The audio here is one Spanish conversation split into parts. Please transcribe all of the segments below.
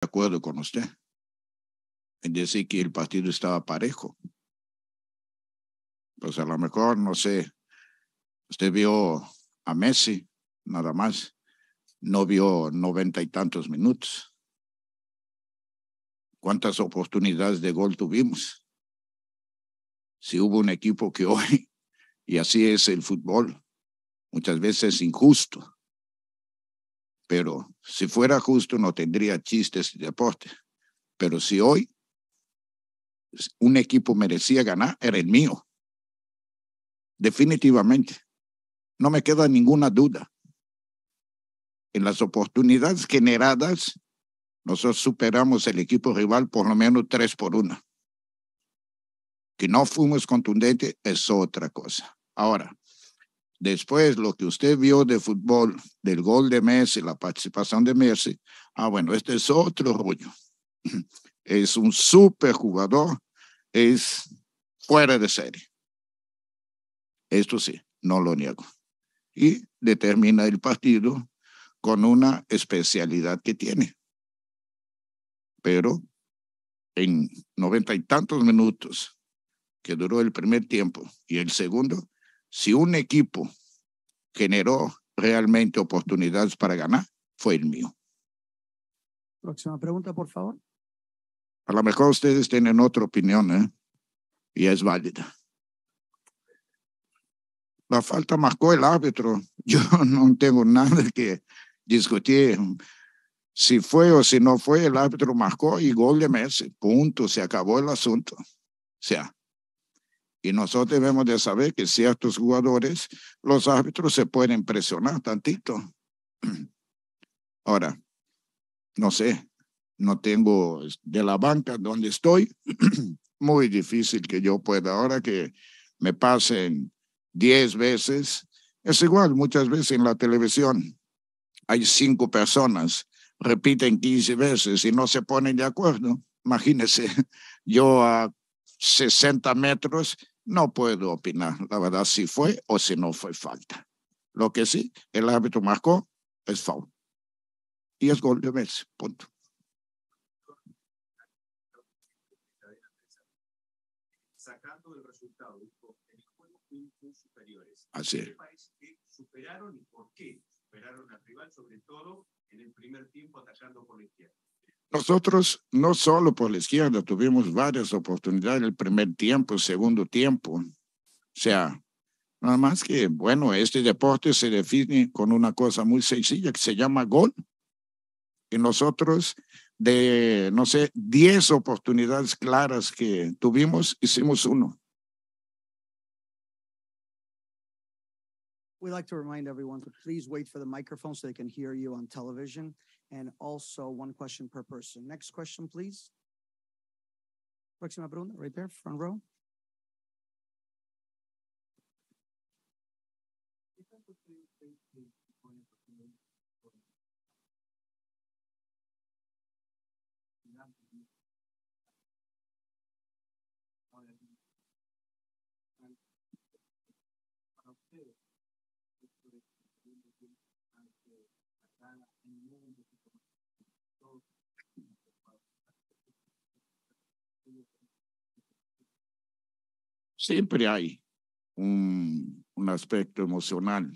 De acuerdo con usted en decir que el partido estaba parejo. Pues a lo mejor, no sé, usted vio a Messi nada más, no vio noventa y tantos minutos. ¿Cuántas oportunidades de gol tuvimos? Si hubo un equipo que hoy, y así es el fútbol, muchas veces injusto, pero si fuera justo no tendría chistes de deporte. Pero si hoy un equipo merecía ganar, era el mío. Definitivamente. No me queda ninguna duda. En las oportunidades generadas, nosotros superamos al equipo rival por lo menos tres por una. Que no fuimos contundentes es otra cosa. Ahora, Después, lo que usted vio de fútbol, del gol de Messi, la participación de Messi, ah, bueno, este es otro rollo. Es un super jugador, es fuera de serie. Esto sí, no lo niego. Y determina el partido con una especialidad que tiene. Pero en noventa y tantos minutos que duró el primer tiempo y el segundo, si un equipo generó realmente oportunidades para ganar fue el mío. Próxima pregunta, por favor. A lo mejor ustedes tienen otra opinión, ¿eh? Y es válida. La falta marcó el árbitro. Yo no tengo nada que discutir. Si fue o si no fue, el árbitro marcó y gol de Messi. Punto, se acabó el asunto. O sea, y nosotros debemos de saber que ciertos jugadores, los árbitros se pueden presionar tantito. Ahora, no sé, no tengo de la banca donde estoy, muy difícil que yo pueda ahora que me pasen 10 veces. Es igual, muchas veces en la televisión hay cinco personas, repiten 15 veces y no se ponen de acuerdo. Imagínense, yo a 60 metros no puedo opinar, la verdad, si fue o si no fue falta. Lo que sí, el árbitro marcó, es foul. Y es gol de Messi, punto. Sacando el resultado, el juego superiores. Así es. que superaron y por qué superaron al rival, sobre todo en el primer tiempo atacando por la izquierda. Nosotros no solo por la izquierda tuvimos varias oportunidades el primer tiempo, el segundo tiempo. O sea, nada más que, bueno, este deporte se define con una cosa muy sencilla que se llama gol. Y nosotros de, no sé, 10 oportunidades claras que tuvimos, hicimos uno. like to remind everyone please wait for the microphone so they can hear you on television. and also one question per person. Next question, please. Proxima Bruna, right there, front row. siempre hay un, un aspecto emocional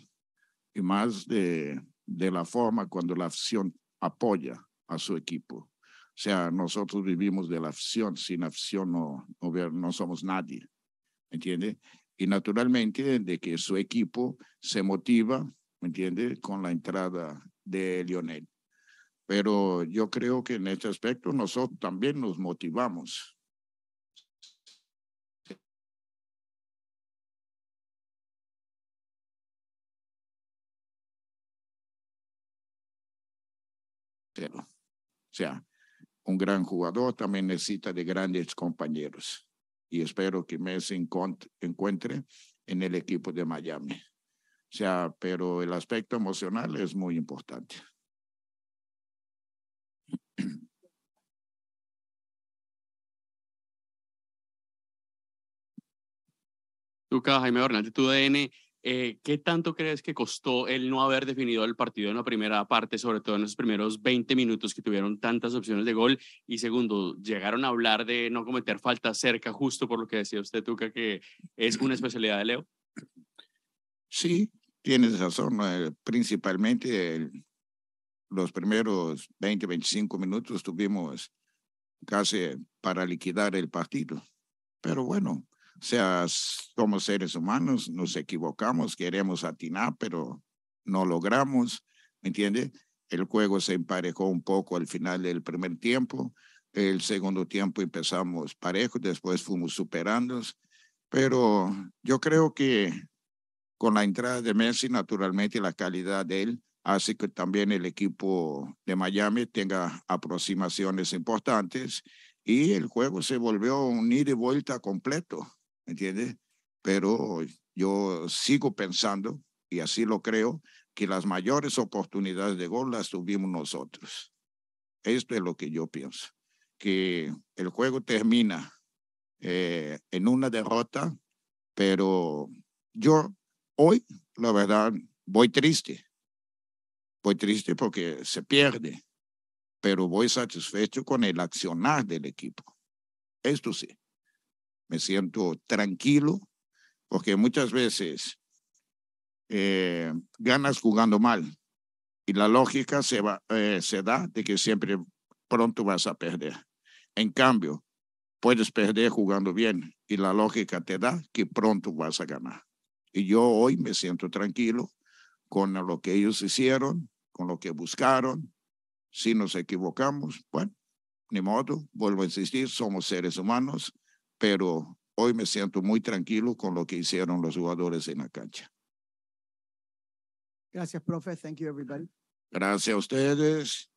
y más de, de la forma cuando la afición apoya a su equipo. O sea, nosotros vivimos de la afición, sin afición no, no somos nadie, ¿entiende? Y naturalmente de que su equipo se motiva, ¿me entiende? Con la entrada de Lionel. Pero yo creo que en este aspecto nosotros también nos motivamos, O sea, un gran jugador también necesita de grandes compañeros. Y espero que Messi encuentre en el equipo de Miami. O sea, pero el aspecto emocional es muy importante. Lucas, Jaime Hernández, tu eh, ¿Qué tanto crees que costó el no haber definido el partido en la primera parte, sobre todo en los primeros 20 minutos que tuvieron tantas opciones de gol? Y segundo, llegaron a hablar de no cometer faltas cerca, justo por lo que decía usted, Tuca, que es una especialidad de Leo. Sí, tienes razón. Eh, principalmente los primeros 20, 25 minutos tuvimos casi para liquidar el partido. Pero bueno, o sea, somos seres humanos nos equivocamos, queremos atinar, pero no logramos, ¿me entiendes? El juego se emparejó un poco al final del primer tiempo. El segundo tiempo empezamos parejos, después fuimos superándonos. Pero yo creo que con la entrada de Messi, naturalmente la calidad de él hace que también el equipo de Miami tenga aproximaciones importantes y el juego se volvió un ida y vuelta completo. ¿me entiendes? Pero yo sigo pensando, y así lo creo, que las mayores oportunidades de gol las tuvimos nosotros. Esto es lo que yo pienso, que el juego termina eh, en una derrota, pero yo hoy, la verdad, voy triste. Voy triste porque se pierde, pero voy satisfecho con el accionar del equipo. Esto sí me siento tranquilo, porque muchas veces eh, ganas jugando mal y la lógica se, va, eh, se da de que siempre pronto vas a perder. En cambio, puedes perder jugando bien y la lógica te da que pronto vas a ganar. Y yo hoy me siento tranquilo con lo que ellos hicieron, con lo que buscaron. Si nos equivocamos, bueno, ni modo, vuelvo a insistir, somos seres humanos pero hoy me siento muy tranquilo con lo que hicieron los jugadores en la cancha. Gracias, profe. Thank you, everybody. Gracias a ustedes.